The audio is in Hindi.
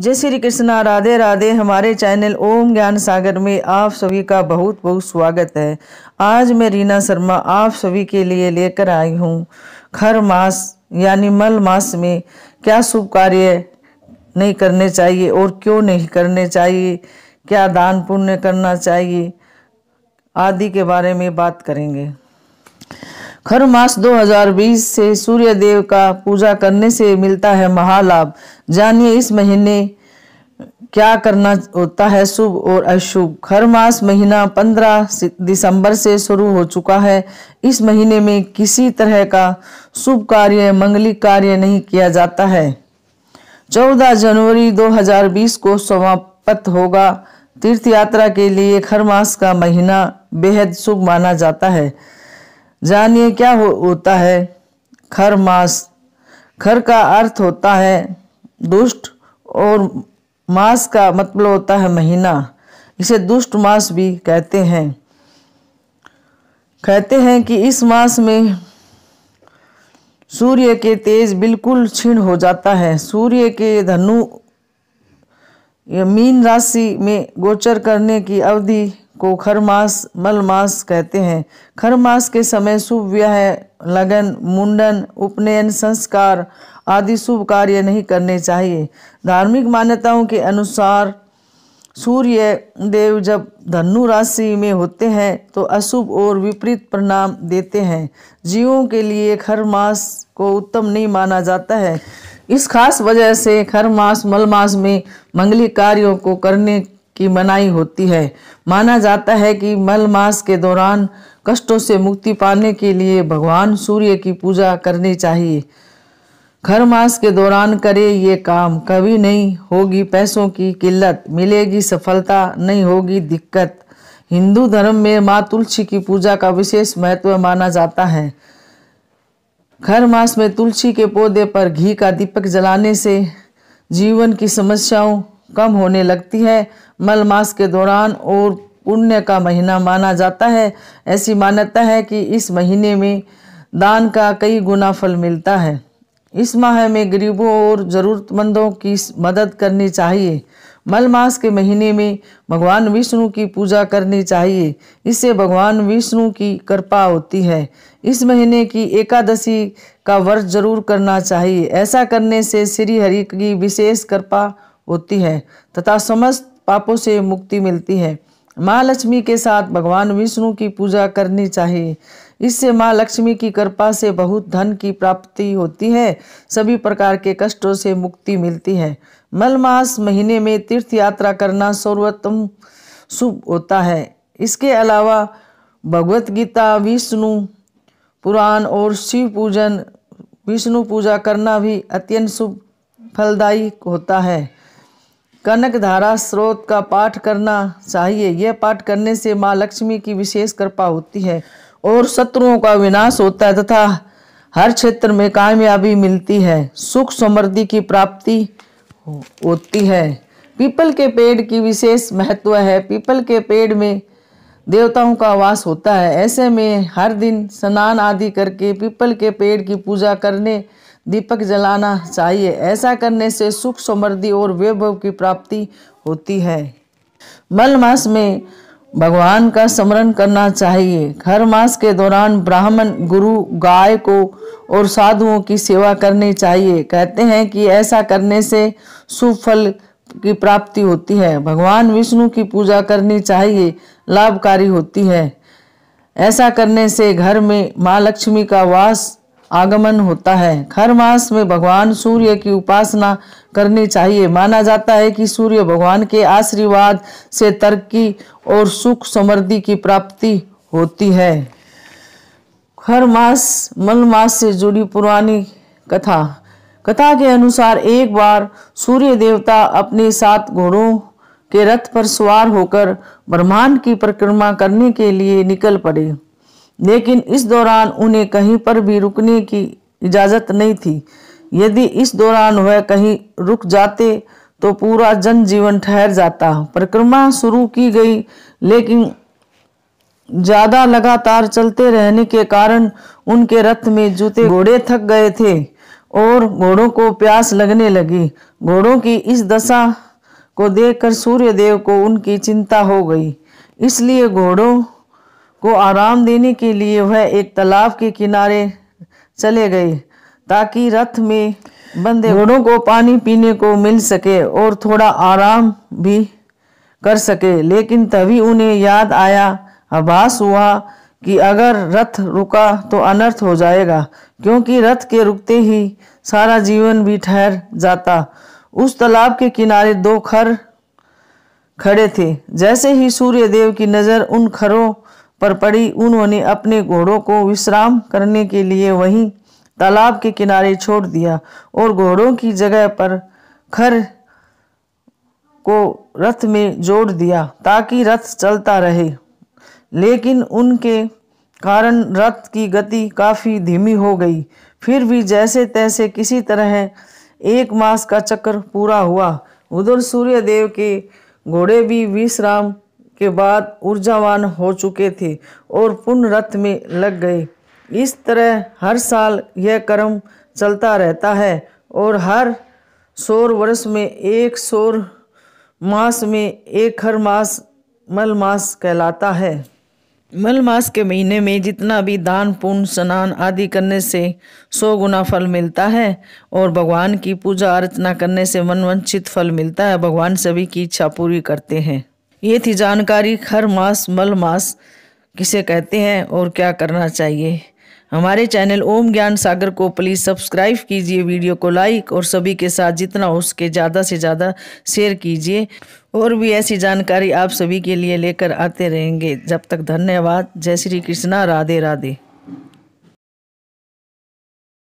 जय श्री कृष्णा राधे राधे हमारे चैनल ओम ज्ञान सागर में आप सभी का बहुत बहुत स्वागत है आज मैं रीना शर्मा आप सभी के लिए लेकर आई हूँ खर मास यानी मल मास में क्या शुभ कार्य नहीं करने चाहिए और क्यों नहीं करने चाहिए क्या दान पुण्य करना चाहिए आदि के बारे में बात करेंगे हर मास 2020 से सूर्य देव का पूजा करने से मिलता है महालाभ जानिए इस महीने क्या करना होता है शुभ और अशुभ हर मास महीना 15 दिसंबर से शुरू हो चुका है इस महीने में किसी तरह का शुभ कार्य मंगलिक कार्य नहीं किया जाता है 14 जनवरी 2020 को समाप्त होगा तीर्थ यात्रा के लिए हर मास का महीना बेहद शुभ माना जाता है जानिए क्या हो, होता है खर मास खर का अर्थ होता है दुष्ट और मास का मतलब होता है महीना इसे दुष्ट मास भी कहते हैं कहते हैं कि इस मास में सूर्य के तेज बिल्कुल क्षीण हो जाता है सूर्य के धनु मीन राशि में गोचर करने की अवधि को खरमास मलमास कहते हैं खरमास के समय शुभ व्यय लगन मुंडन उपनयन संस्कार आदि शुभ कार्य नहीं करने चाहिए धार्मिक मान्यताओं के अनुसार सूर्य देव जब धनु राशि में होते हैं तो अशुभ और विपरीत परिणाम देते हैं जीवों के लिए खरमास को उत्तम नहीं माना जाता है इस खास वजह से खरमास मलमास में मंगलिक कार्यों को करने की मनाई होती है माना जाता है कि मल मास के दौरान कष्टों से मुक्ति पाने के लिए भगवान सूर्य की पूजा करनी चाहिए घर मास के दौरान करे ये काम कभी नहीं होगी पैसों की किल्लत मिलेगी सफलता नहीं होगी दिक्कत हिंदू धर्म में माँ तुलसी की पूजा का विशेष महत्व माना जाता है घर मास में तुलसी के पौधे पर घी का दीपक जलाने से जीवन की समस्याओं कम होने लगती है मल मास के दौरान और पुण्य का महीना माना जाता है ऐसी मान्यता है कि इस महीने में दान का कई गुना फल मिलता है इस माह में गरीबों और ज़रूरतमंदों की मदद करनी चाहिए मल मास के महीने में भगवान विष्णु की पूजा करनी चाहिए इससे भगवान विष्णु की कृपा होती है इस महीने की एकादशी का व्रत जरूर करना चाहिए ऐसा करने से श्री हरि की विशेष कृपा होती है तथा समस्त पापों से मुक्ति मिलती है माँ लक्ष्मी के साथ भगवान विष्णु की पूजा करनी चाहिए इससे माँ लक्ष्मी की कृपा से बहुत धन की प्राप्ति होती है सभी प्रकार के कष्टों से मुक्ति मिलती है मल मास महीने में तीर्थ यात्रा करना सर्वोत्तम शुभ होता है इसके अलावा भगवत गीता विष्णु पुराण और शिव पूजन विष्णु पूजा करना भी अत्यंत शुभ फलदायी होता है कनक धारा स्रोत का पाठ करना चाहिए यह पाठ करने से माँ लक्ष्मी की विशेष कृपा होती है और शत्रुओं का विनाश होता है तथा हर क्षेत्र में कामयाबी मिलती है सुख समृद्धि की प्राप्ति होती है पीपल के पेड़ की विशेष महत्व है पीपल के पेड़ में देवताओं का वास होता है ऐसे में हर दिन स्नान आदि करके पीपल के पेड़ की पूजा करने दीपक जलाना चाहिए ऐसा करने से सुख समृद्धि और वैभव की प्राप्ति होती है मल मास में भगवान का स्मरण करना चाहिए हर मास के दौरान ब्राह्मण गुरु गाय को और साधुओं की सेवा करनी चाहिए कहते हैं कि ऐसा करने से सुफल की प्राप्ति होती है भगवान विष्णु की पूजा करनी चाहिए लाभकारी होती है ऐसा करने से घर में माँ लक्ष्मी का वास आगमन होता है खर मास में भगवान सूर्य की उपासना करनी चाहिए माना जाता है कि सूर्य भगवान के आशीर्वाद से तरक्की और सुख समृद्धि की प्राप्ति होती है खर मास मल मास से जुड़ी पुरानी कथा कथा के अनुसार एक बार सूर्य देवता अपने सात घोड़ों के रथ पर सवार होकर ब्रह्मांड की परिक्रमा करने के लिए निकल पड़े लेकिन इस दौरान उन्हें कहीं पर भी रुकने की इजाज़त नहीं थी यदि इस दौरान वह कहीं रुक जाते तो पूरा जनजीवन ठहर जाता परिक्रमा शुरू की गई लेकिन ज़्यादा लगातार चलते रहने के कारण उनके रथ में जूते घोड़े थक गए थे और घोड़ों को प्यास लगने लगी घोड़ों की इस दशा को देखकर सूर्यदेव को उनकी चिंता हो गई इसलिए घोड़ों को आराम देने के लिए वह एक तालाब के किनारे चले गए ताकि रथ में बंदे घोड़ों को पानी पीने को मिल सके और थोड़ा आराम भी कर सके लेकिन तभी उन्हें याद आया आभास हुआ कि अगर रथ रुका तो अनर्थ हो जाएगा क्योंकि रथ के रुकते ही सारा जीवन भी ठहर जाता उस तालाब के किनारे दो खर खड़े थे जैसे ही सूर्य देव की नज़र उन खरों पर पड़ी उन्होंने अपने घोड़ों को विश्राम करने के लिए वहीं तालाब के किनारे छोड़ दिया और घोड़ों की जगह पर खर को रथ में जोड़ दिया ताकि रथ चलता रहे लेकिन उनके कारण रथ की गति काफ़ी धीमी हो गई फिर भी जैसे तैसे किसी तरह एक मास का चक्कर पूरा हुआ उधर सूर्यदेव के घोड़े भी विश्राम के बाद ऊर्जावान हो चुके थे और पुण्य रथ में लग गए इस तरह हर साल यह कर्म चलता रहता है और हर सौर वर्ष में एक सौर मास में एक हर मास मल मास कहलाता है मल मास के महीने में जितना भी दान पुण्य स्नान आदि करने से सौ गुना फल मिलता है और भगवान की पूजा अर्चना करने से मनवंचित फल मिलता है भगवान सभी की इच्छा पूरी करते हैं ये थी जानकारी खर मास मल मास किसे कहते हैं और क्या करना चाहिए हमारे चैनल ओम ज्ञान सागर को प्लीज़ सब्सक्राइब कीजिए वीडियो को लाइक और सभी के साथ जितना हो सके ज़्यादा से ज़्यादा शेयर कीजिए और भी ऐसी जानकारी आप सभी के लिए लेकर आते रहेंगे जब तक धन्यवाद जय श्री कृष्णा राधे राधे